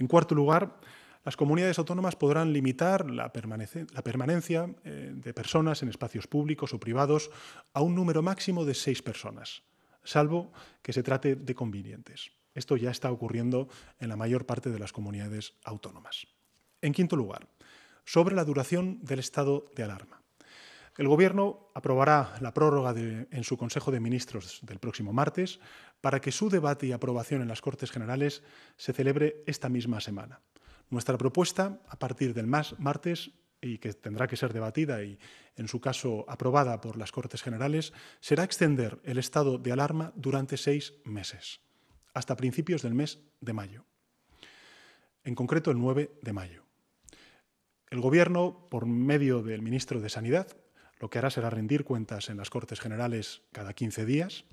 En cuarto lugar, las comunidades autónomas podrán limitar la, permanencia eh, de personas en espacios públicos o privados a un número máximo de seis personas, salvo que se trate de convenientes. Esto ya está ocurriendo en la mayor parte de las comunidades autónomas. En quinto lugar, sobre la duración del estado de alarma. El Gobierno aprobará la prórroga en su Consejo de Ministros del próximo martes para que su debate y aprobación en las Cortes Generales se celebre esta misma semana. Nuestra propuesta, a partir del más martes, y que tendrá que ser debatida y, en su caso, aprobada por las Cortes Generales, será extender el estado de alarma durante seis meses, hasta principios del mes de mayo, en concreto el 9 de mayo. El Gobierno, por medio del ministro de Sanidad, lo que hará será rendir cuentas en las Cortes Generales cada 15 días.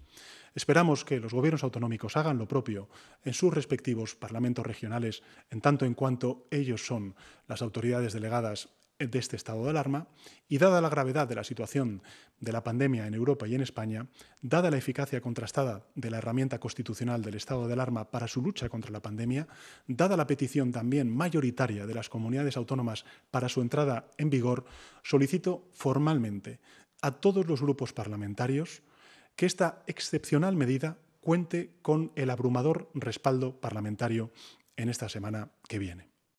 Esperamos que los gobiernos autonómicos hagan lo propio en sus respectivos parlamentos regionales, en tanto en cuanto ellos son las autoridades delegadas de este estado de alarma y dada la gravedad de la situación de la pandemia en Europa y en España, dada la eficacia contrastada de la herramienta constitucional del estado de alarma para su lucha contra la pandemia, dada la petición también mayoritaria de las comunidades autónomas para su entrada en vigor, solicito formalmente a todos los grupos parlamentarios que esta excepcional medida cuente con el abrumador respaldo parlamentario en esta semana que viene.